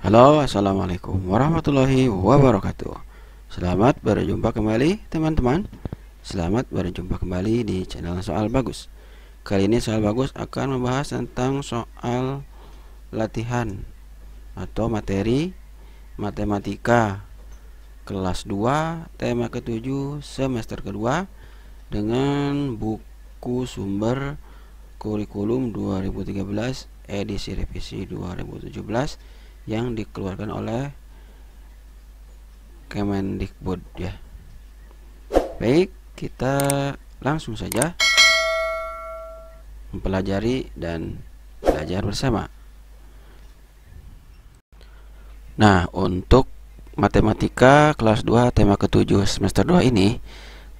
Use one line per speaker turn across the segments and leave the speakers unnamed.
Halo, assalamualaikum warahmatullahi wabarakatuh. Selamat berjumpa kembali, teman-teman. Selamat berjumpa kembali di channel Soal Bagus. Kali ini Soal Bagus akan membahas tentang soal latihan atau materi matematika kelas 2 tema ke-7 semester kedua dengan buku sumber kurikulum 2013 edisi revisi 2017 yang dikeluarkan oleh Kemendikbud ya. Baik, kita langsung saja mempelajari dan belajar bersama. Nah, untuk matematika kelas 2 tema ke-7 semester 2 ini,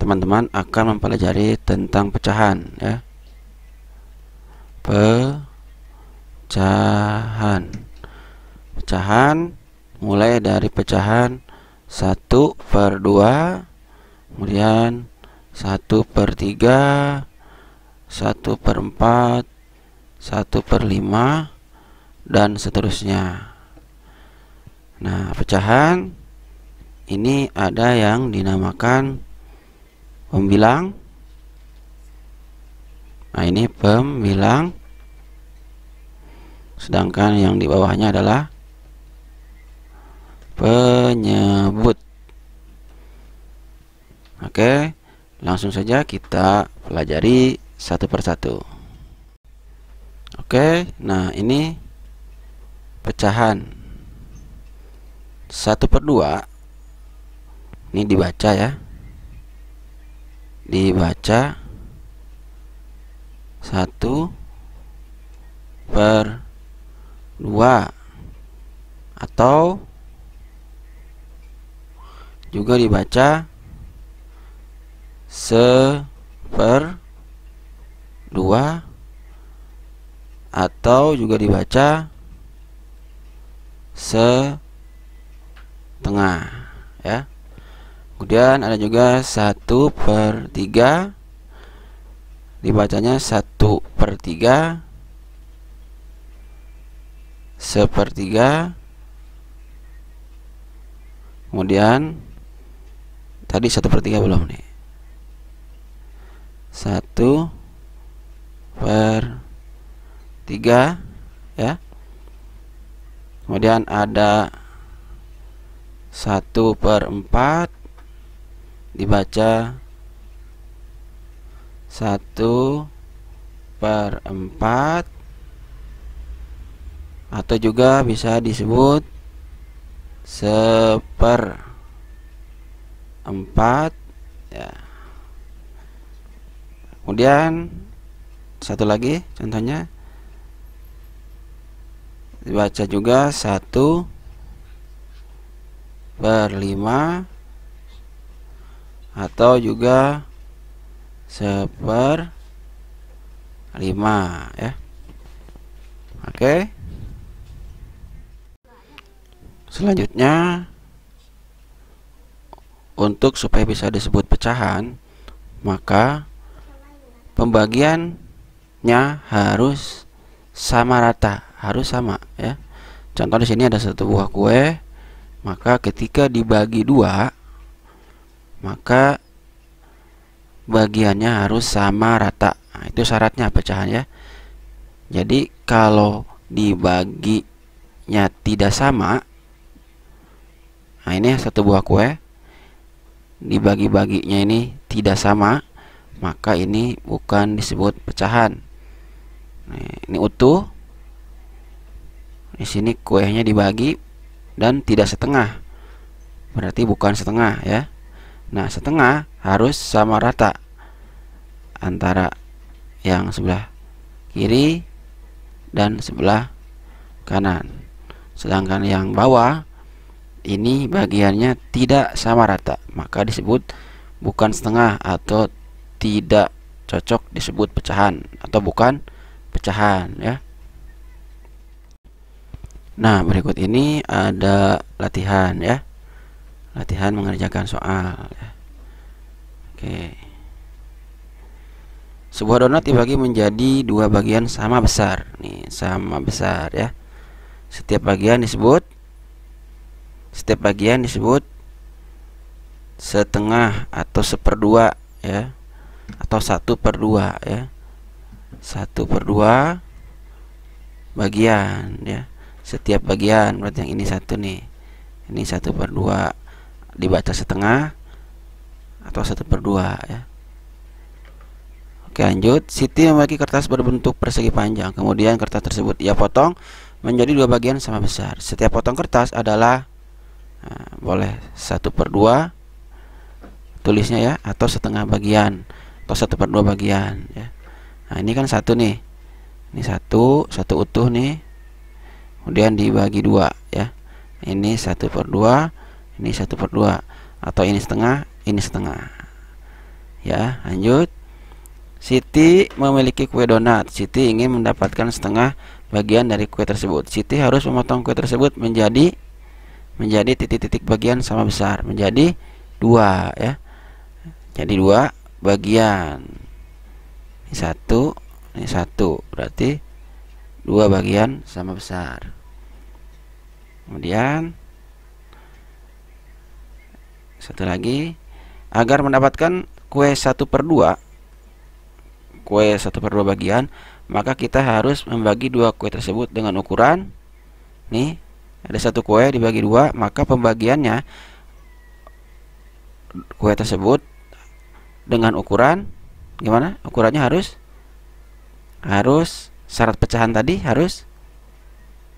teman-teman akan mempelajari tentang pecahan ya. Pecahan pecahan mulai dari pecahan 1 per 2 kemudian 1 per 3 1 per 4 1 per 5 dan seterusnya nah pecahan ini ada yang dinamakan pembilang nah ini pembilang sedangkan yang di bawahnya adalah penyebut. Oke, langsung saja kita pelajari satu persatu. Oke, nah ini pecahan satu per dua. ini dibaca ya dibaca satu per dua atau juga dibaca seper dua atau juga dibaca setengah ya kemudian ada juga satu per tiga dibacanya satu per tiga sepertiga kemudian tadi satu per tiga belum nih satu per tiga ya kemudian ada satu per empat dibaca satu per empat atau juga bisa disebut seper 4 ya. Kemudian satu lagi contohnya dibaca juga 1 per 5 atau juga seper 5 ya. Oke. Selanjutnya untuk supaya bisa disebut pecahan, maka pembagiannya harus sama rata, harus sama ya. Contoh di sini ada satu buah kue, maka ketika dibagi dua, maka bagiannya harus sama rata. Nah, itu syaratnya pecahan ya. Jadi kalau dibaginya tidak sama, nah ini satu buah kue, dibagi-baginya ini tidak sama maka ini bukan disebut pecahan nah, ini utuh di sini kuenya dibagi dan tidak setengah berarti bukan setengah ya nah setengah harus sama rata antara yang sebelah kiri dan sebelah kanan sedangkan yang bawah ini bagiannya tidak sama rata maka disebut bukan setengah atau tidak cocok disebut pecahan atau bukan pecahan ya Nah berikut ini ada latihan ya latihan mengerjakan soal ya. Oke sebuah donat dibagi menjadi dua bagian sama besar nih sama besar ya setiap bagian disebut setiap bagian disebut setengah atau seperdua ya atau satu per dua ya satu per dua bagian ya setiap bagian berarti yang ini satu nih ini satu per dua dibaca setengah atau satu per dua ya Oke lanjut Siti memiliki kertas berbentuk persegi panjang Kemudian kertas tersebut ia potong menjadi dua bagian sama besar Setiap potong kertas adalah Nah, boleh satu per dua tulisnya ya atau setengah bagian atau satu per dua bagian ya nah ini kan satu nih ini satu satu utuh nih kemudian dibagi dua ya ini satu per dua ini satu per dua atau ini setengah ini setengah ya lanjut Siti memiliki kue donat. Siti ingin mendapatkan setengah bagian dari kue tersebut. Siti harus memotong kue tersebut menjadi menjadi titik-titik bagian sama besar menjadi dua ya jadi dua bagian ini satu ini satu berarti dua bagian sama besar kemudian satu lagi agar mendapatkan kue satu per dua kue satu per dua bagian maka kita harus membagi dua kue tersebut dengan ukuran nih ada satu kue dibagi dua maka pembagiannya kue tersebut dengan ukuran gimana ukurannya harus harus syarat pecahan tadi harus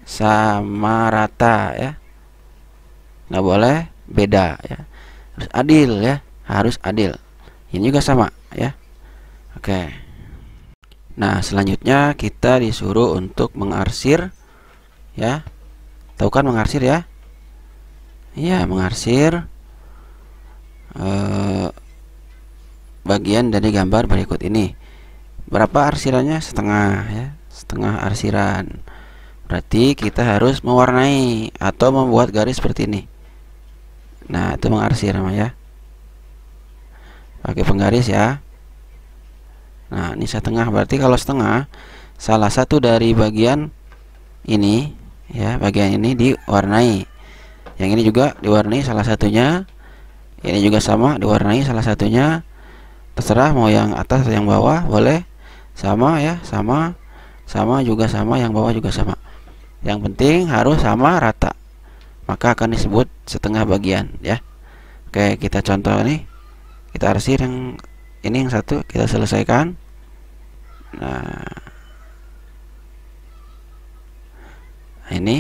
sama rata ya nggak boleh beda ya harus adil ya harus adil ini juga sama ya oke nah selanjutnya kita disuruh untuk mengarsir ya tahu kan mengarsir ya iya mengarsir eh, bagian dari gambar berikut ini berapa arsirannya setengah ya setengah arsiran berarti kita harus mewarnai atau membuat garis seperti ini nah itu mengarsir ya? pakai penggaris ya nah ini setengah berarti kalau setengah salah satu dari bagian ini ya bagian ini diwarnai yang ini juga diwarnai salah satunya ini juga sama diwarnai salah satunya terserah mau yang atas atau yang bawah boleh sama ya sama sama juga sama yang bawah juga sama yang penting harus sama rata maka akan disebut setengah bagian ya oke kita contoh nih kita arsir yang ini yang satu kita selesaikan nah ini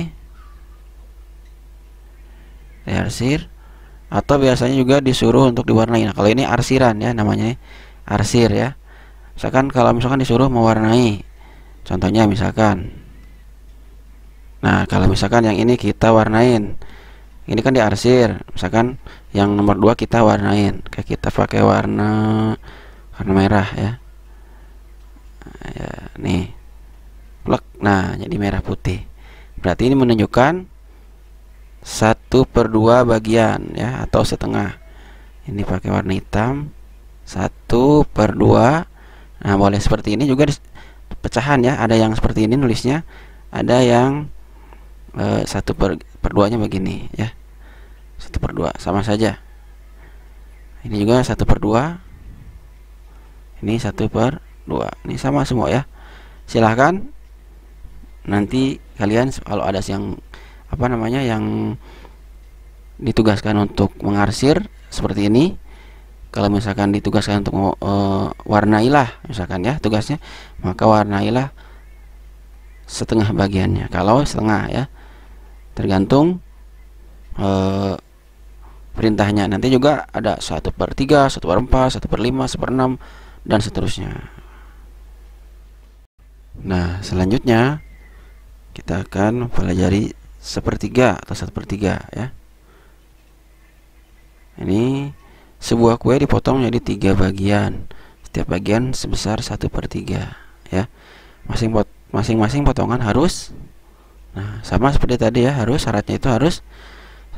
diarsir atau biasanya juga disuruh untuk diwarnai nah kalau ini arsiran ya namanya arsir ya misalkan kalau misalkan disuruh mewarnai contohnya misalkan nah kalau misalkan yang ini kita warnain ini kan diarsir misalkan yang nomor dua kita warnain kayak kita pakai warna warna merah ya nah, ya nih plek nah jadi merah putih berarti ini menunjukkan 1 per 2 bagian ya atau setengah ini pakai warna hitam 1 per 2 nah boleh seperti ini juga pecahan ya ada yang seperti ini nulisnya ada yang e, satu e, per, per 2 nya begini ya 1 per 2 sama saja ini juga 1 per 2 ini 1 per 2 ini sama semua ya silahkan nanti kalian kalau ada yang apa namanya yang ditugaskan untuk mengarsir seperti ini kalau misalkan ditugaskan untuk uh, warnailah misalkan ya tugasnya maka warnailah setengah bagiannya kalau setengah ya tergantung uh, perintahnya nanti juga ada satu per tiga satu per empat satu per lima satu per enam dan seterusnya nah selanjutnya kita akan pelajari sepertiga atau satu per tiga ya ini sebuah kue dipotong menjadi tiga bagian setiap bagian sebesar satu per tiga ya masing pot masing-masing potongan harus nah sama seperti tadi ya harus syaratnya itu harus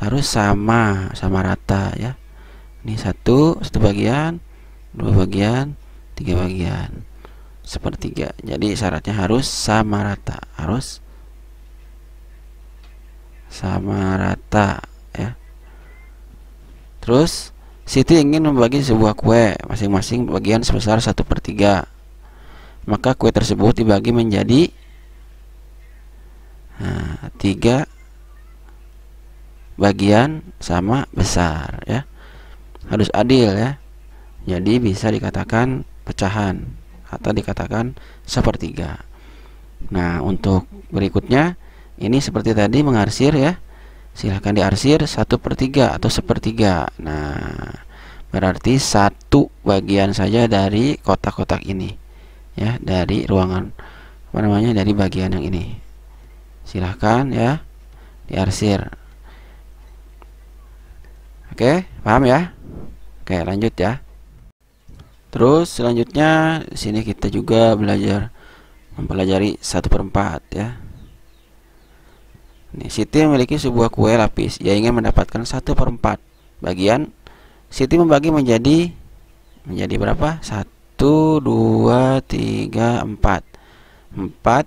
harus sama sama rata ya ini satu satu bagian dua bagian tiga bagian sepertiga jadi syaratnya harus sama rata harus sama rata ya terus Siti ingin membagi sebuah kue masing-masing bagian sebesar 1 per 3 maka kue tersebut dibagi menjadi nah, 3 bagian sama besar ya harus adil ya jadi bisa dikatakan pecahan atau dikatakan sepertiga nah untuk berikutnya ini seperti tadi mengarsir ya silahkan diarsir satu per tiga atau sepertiga nah berarti satu bagian saja dari kotak-kotak ini ya dari ruangan apa namanya dari bagian yang ini silahkan ya diarsir oke paham ya oke lanjut ya terus selanjutnya sini kita juga belajar mempelajari satu per empat ya Nih, Siti memiliki sebuah kue lapis. Ia ingin mendapatkan 1 per 4 bagian. Siti membagi menjadi menjadi berapa? 1, 2, 3, 4. 4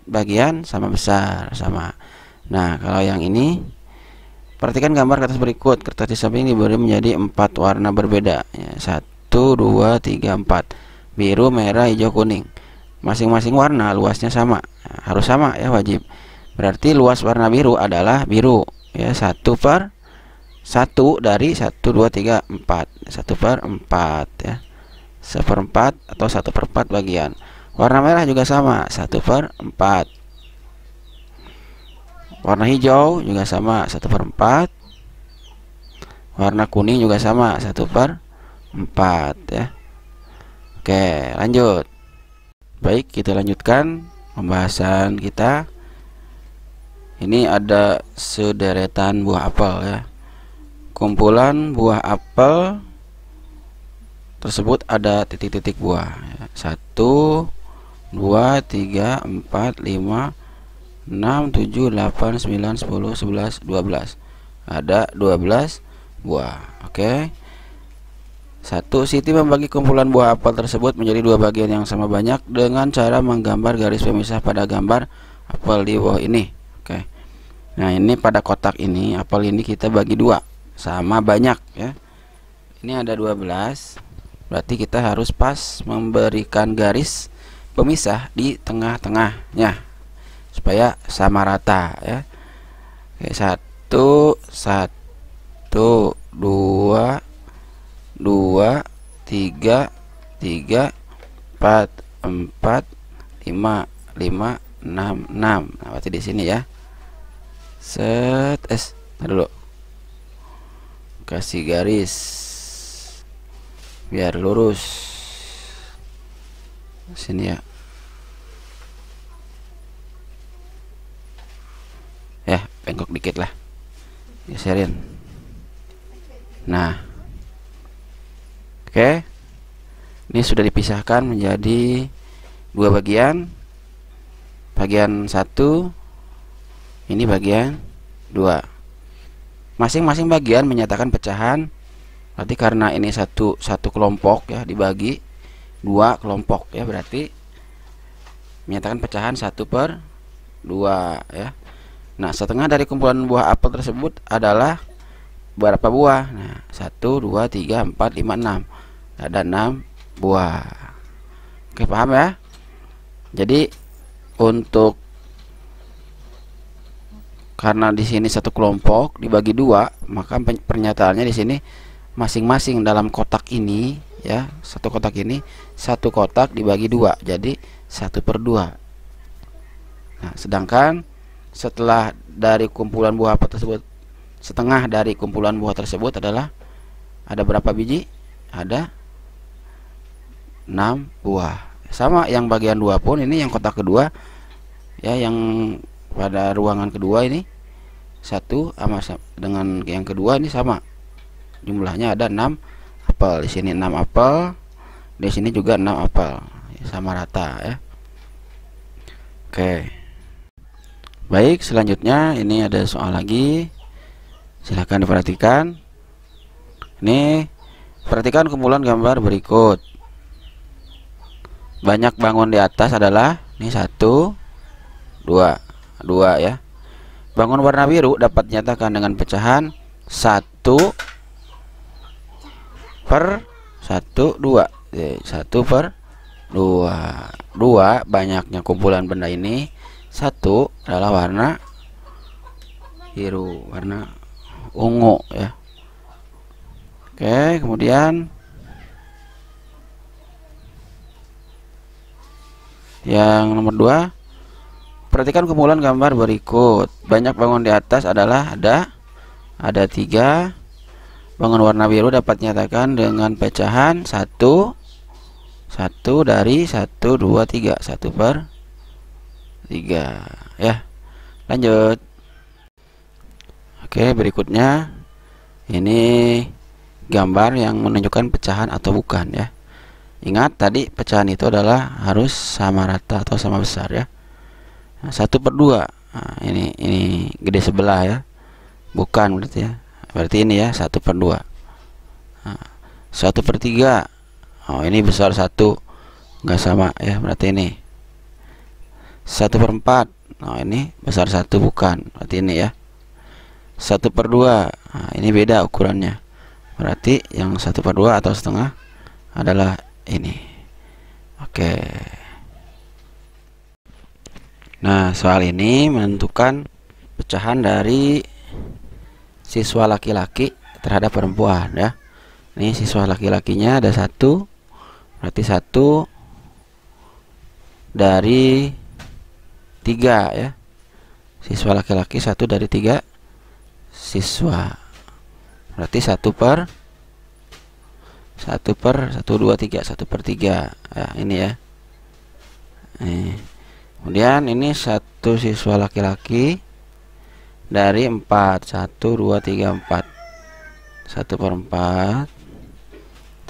bagian sama besar, sama. Nah, kalau yang ini perhatikan gambar kertas berikut. Kertas di samping diberi menjadi 4 warna berbeda. Ya, 1, 2, 3, 4. Biru, merah, hijau, kuning. Masing-masing warna luasnya sama. harus sama ya, wajib berarti luas warna biru adalah biru ya satu per satu dari satu dua tiga empat satu per empat ya seperempat atau satu per empat bagian warna merah juga sama satu per empat warna hijau juga sama satu per empat warna kuning juga sama satu per empat ya Oke lanjut Baik kita lanjutkan pembahasan kita ini ada sederetan buah apel ya kumpulan buah apel tersebut ada titik-titik buah ya. Satu, dua, tiga, empat, lima, enam, tujuh, delapan, sembilan, sepuluh, sebelas, dua belas. ada dua belas buah oke Satu, Siti membagi kumpulan buah apel tersebut menjadi dua bagian yang sama banyak dengan cara menggambar garis pemisah pada gambar apel di bawah ini. Oke. Nah, ini pada kotak ini apel ini kita bagi dua sama banyak ya. Ini ada 12. Berarti kita harus pas memberikan garis pemisah di tengah-tengahnya supaya sama rata ya. Oke, satu, satu, dua, dua, tiga, tiga, empat, empat, lima, lima, enam, enam. Nah, berarti di sini ya set es, s dulu kasih garis biar lurus sini ya ya bengkok dikit lah geserin nah oke ini sudah dipisahkan menjadi dua bagian bagian satu ini bagian 2 masing-masing bagian menyatakan pecahan berarti karena ini satu satu kelompok ya dibagi dua kelompok ya berarti menyatakan pecahan satu per dua ya nah setengah dari kumpulan buah apel tersebut adalah berapa buah nah satu dua tiga empat lima enam ada enam buah oke paham ya jadi untuk karena di sini satu kelompok dibagi dua maka pernyataannya di sini masing-masing dalam kotak ini ya satu kotak ini satu kotak dibagi dua jadi satu per dua nah sedangkan setelah dari kumpulan buah apa tersebut setengah dari kumpulan buah tersebut adalah ada berapa biji ada 6 buah sama yang bagian dua pun ini yang kotak kedua ya yang pada ruangan kedua ini satu sama dengan yang kedua ini sama jumlahnya ada enam apel di sini enam apel di sini juga enam apel sama rata ya Oke baik selanjutnya ini ada soal lagi silahkan diperhatikan ini perhatikan kumpulan gambar berikut banyak bangun di atas adalah ini satu dua 2 ya bangun warna biru dapat dinyatakan dengan pecahan 1 per 1 2 1 per 2 2 banyaknya kumpulan benda ini 1 adalah warna biru warna ungu ya Oke kemudian yang nomor 2 Perhatikan kumpulan gambar berikut. Banyak bangun di atas adalah ada ada tiga bangun warna biru dapat nyatakan dengan pecahan satu satu dari satu dua tiga satu per tiga ya lanjut oke berikutnya ini gambar yang menunjukkan pecahan atau bukan ya ingat tadi pecahan itu adalah harus sama rata atau sama besar ya Nah, satu per dua nah, ini ini gede sebelah ya bukan berarti ya berarti ini ya satu per dua nah, satu per tiga oh ini besar satu nggak sama ya berarti ini satu per empat nah ini besar satu bukan berarti ini ya satu per dua nah, ini beda ukurannya berarti yang satu per dua atau setengah adalah ini oke okay. Nah, soal ini menentukan pecahan dari siswa laki-laki terhadap perempuan ya. Ini siswa laki-lakinya ada satu, berarti satu dari tiga ya. Siswa laki-laki satu dari tiga siswa. Berarti satu per satu per satu dua tiga satu per tiga ya, ini ya. Nih kemudian ini satu siswa laki-laki dari 4 1 2 3 4 1 per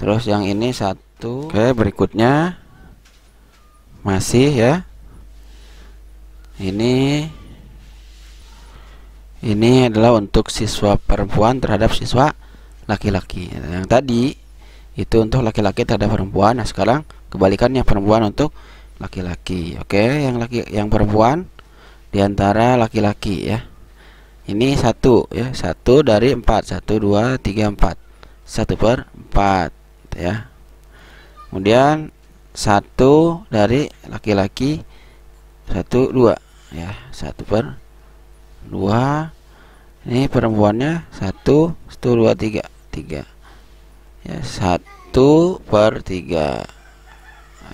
4 terus yang ini satu oke berikutnya masih ya ini ini adalah untuk siswa perempuan terhadap siswa laki-laki yang tadi itu untuk laki-laki terhadap perempuan nah sekarang kebalikannya perempuan untuk laki-laki oke yang laki yang perempuan diantara laki-laki ya ini satu ya satu dari empat satu dua tiga empat satu per empat ya kemudian satu dari laki-laki satu dua ya satu per dua ini perempuannya satu satu dua tiga tiga ya satu per tiga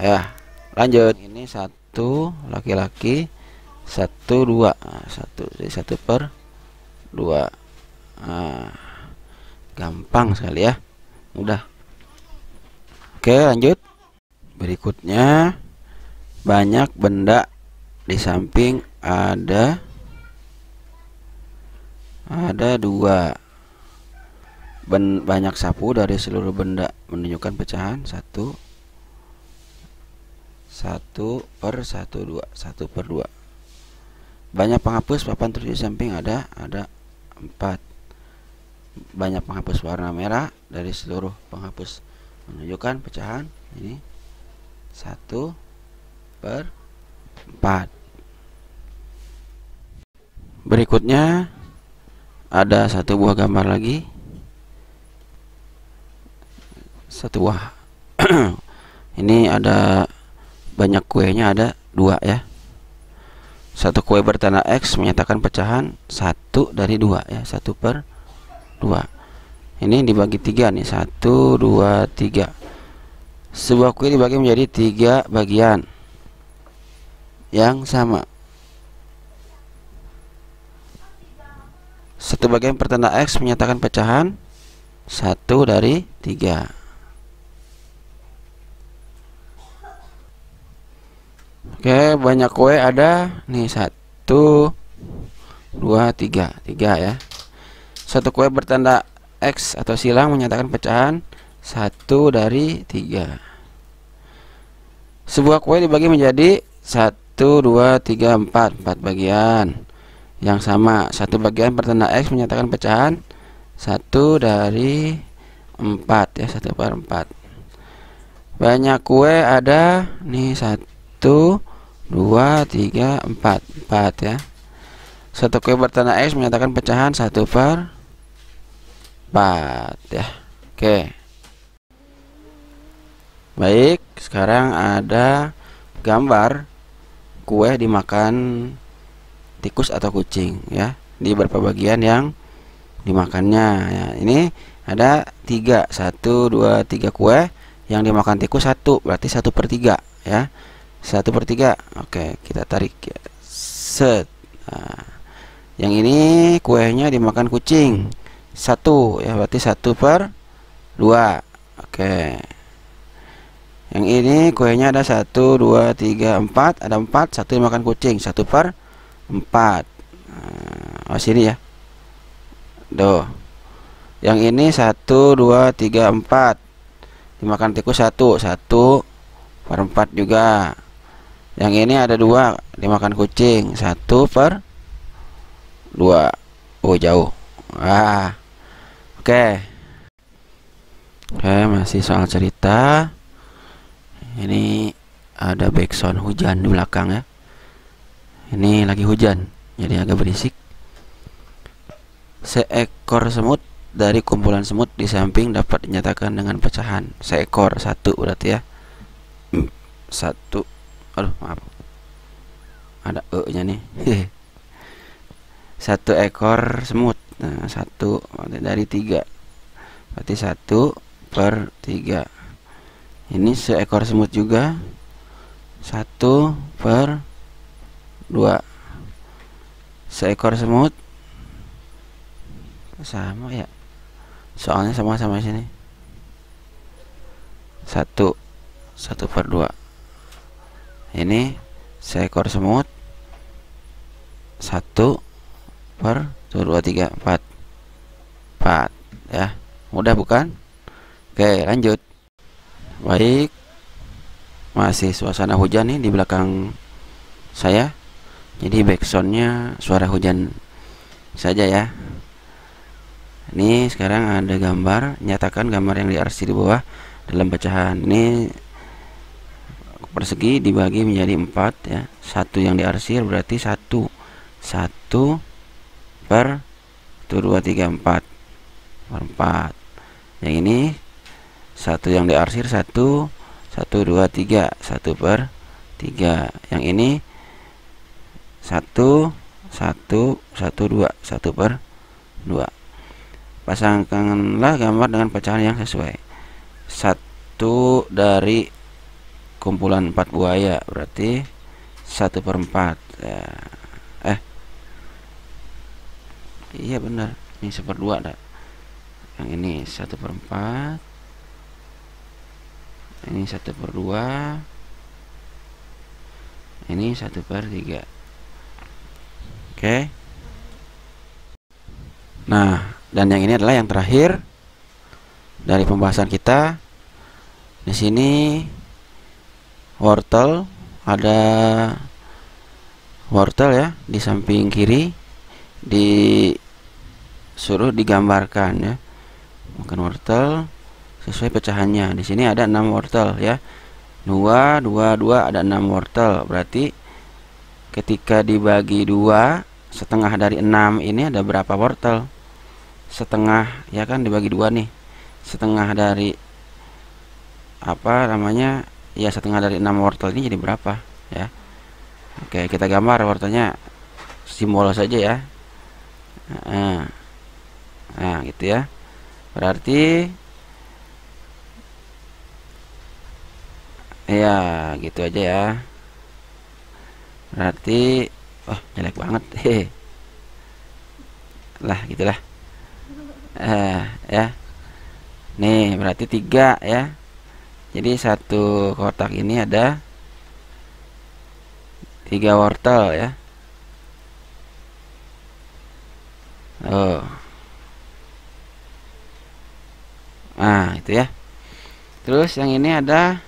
ya lanjut ini satu laki-laki satu dua ah, satu jadi satu per dua nah, gampang sekali ya mudah oke lanjut berikutnya banyak benda di samping ada ada dua ben, banyak sapu dari seluruh benda menunjukkan pecahan satu 1 per 1 2 1 per 2 banyak penghapus papan tulis di samping ada ada 4 banyak penghapus warna merah dari seluruh penghapus menunjukkan pecahan ini 1 per 4 berikutnya ada satu buah gambar lagi satu buah ini ada banyak kuenya ada dua ya satu kue bertanda X menyatakan pecahan satu dari dua ya satu per dua ini dibagi tiga nih satu dua tiga sebuah kue dibagi menjadi tiga bagian yang sama satu bagian pertanda X menyatakan pecahan satu dari tiga Oke, banyak kue ada nih satu, dua, tiga, tiga ya. Satu kue bertanda X atau silang menyatakan pecahan satu dari tiga. Sebuah kue dibagi menjadi satu, dua, tiga, empat, empat bagian yang sama. Satu bagian bertanda X menyatakan pecahan satu dari empat ya, satu per empat. Banyak kue ada nih satu 2 3 4 4 ya satu kue bertanda X menyatakan pecahan 1 per 4 ya oke baik sekarang ada gambar kue dimakan tikus atau kucing ya di beberapa bagian yang dimakannya ya ini ada 3 1, 2, 3 kue yang dimakan tikus 1 berarti 1 per 3 ya satu per tiga oke kita tarik ya. set nah, yang ini kuenya dimakan kucing satu ya berarti satu per dua oke yang ini kuenya ada satu dua tiga empat ada empat satu dimakan kucing satu per empat nah, oh sini ya doh yang ini satu dua tiga empat dimakan tikus satu satu per empat juga yang ini ada dua dimakan kucing satu per dua oh jauh ah oke okay. oke okay, masih soal cerita ini ada backsound hujan di belakang ya ini lagi hujan jadi agak berisik seekor semut dari kumpulan semut di samping dapat dinyatakan dengan pecahan seekor satu berarti ya hmm, satu aduh maaf ada e nya nih satu ekor semut nah satu dari tiga berarti satu per tiga ini seekor semut juga satu per dua seekor semut sama ya soalnya sama-sama sini satu satu per dua ini seekor semut satu per dua tiga empat empat ya mudah bukan oke lanjut baik masih suasana hujan nih di belakang saya jadi backsoundnya suara hujan saja ya ini sekarang ada gambar nyatakan gambar yang di di bawah dalam pecahan ini persegi dibagi menjadi empat ya satu yang diarsir berarti satu satu per 1 dua tiga empat per empat yang ini satu yang diarsir satu satu dua tiga satu per tiga yang ini satu satu satu dua satu per dua pasangkanlah gambar dengan pecahan yang sesuai satu dari kumpulan 4 buaya berarti 1 per 4 ya. eh iya benar ini 1 per 2 dah. yang ini 1 per 4 ini 1 per 2 ini 1 per 3 oke nah dan yang ini adalah yang terakhir dari pembahasan kita di sini wortel ada wortel ya di samping kiri disuruh digambarkan ya mungkin wortel sesuai pecahannya di sini ada enam wortel ya dua dua dua ada enam wortel berarti ketika dibagi dua setengah dari enam ini ada berapa wortel setengah ya kan dibagi dua nih setengah dari apa namanya ya setengah dari enam wortel ini jadi berapa ya Oke kita gambar wortelnya simbol saja ya nah, nah gitu ya berarti ya gitu aja ya berarti oh, jelek banget hehe lah gitulah eh ya nih berarti tiga ya jadi satu kotak ini ada tiga wortel ya oh nah itu ya terus yang ini ada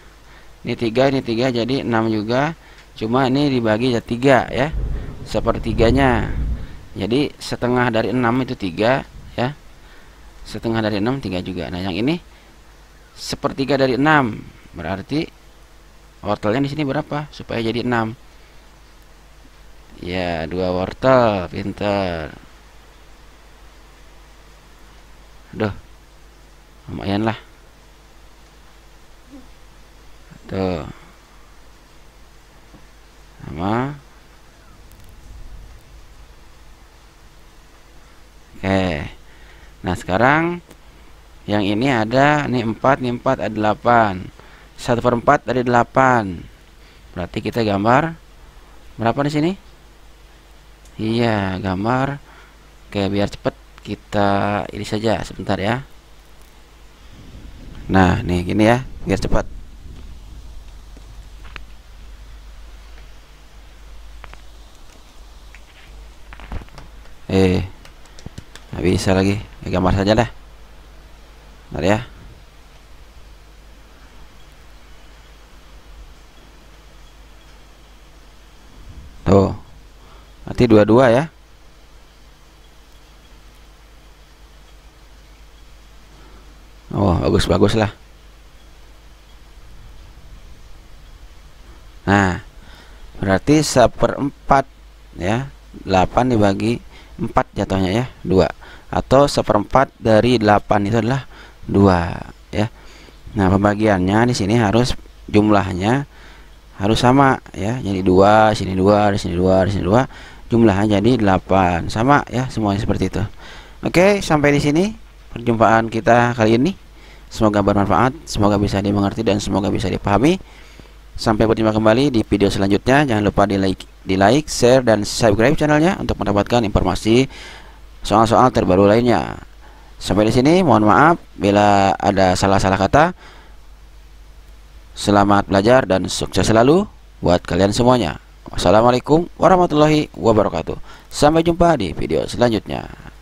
ini tiga ini tiga jadi enam juga cuma ini dibagi jadi tiga ya sepertiganya jadi setengah dari enam itu tiga ya setengah dari enam tiga juga nah yang ini sepertiga dari 6 berarti wortelnya di sini berapa supaya jadi 6 ya dua wortel pinter aduh lumayan lah tuh sama oke nah sekarang yang ini ada nih 4 nih 4 ada 8 1 per 4 ada 8 berarti kita gambar berapa di sini iya gambar oke biar cepet kita ini saja sebentar ya nah nih gini ya biar cepat eh nggak bisa lagi ya, gambar saja dah Bentar ya. Tuh. Nanti dua-dua ya. Oh, bagus-bagus lah. Nah, berarti seperempat ya. 8 dibagi 4 jatuhnya ya, 2. Atau seperempat dari 8 itu adalah 2 ya. Nah, pembagiannya di sini harus jumlahnya harus sama ya. Jadi 2, sini 2, di sini 2, di sini 2. Jumlahnya jadi 8. Sama ya semuanya seperti itu. Oke, sampai di sini perjumpaan kita kali ini. Semoga bermanfaat, semoga bisa dimengerti dan semoga bisa dipahami. Sampai berjumpa kembali di video selanjutnya. Jangan lupa di like, di like, share dan subscribe channelnya untuk mendapatkan informasi soal-soal terbaru lainnya. Sampai di sini mohon maaf bila ada salah-salah kata. Selamat belajar dan sukses selalu buat kalian semuanya. Wassalamualaikum warahmatullahi wabarakatuh. Sampai jumpa di video selanjutnya.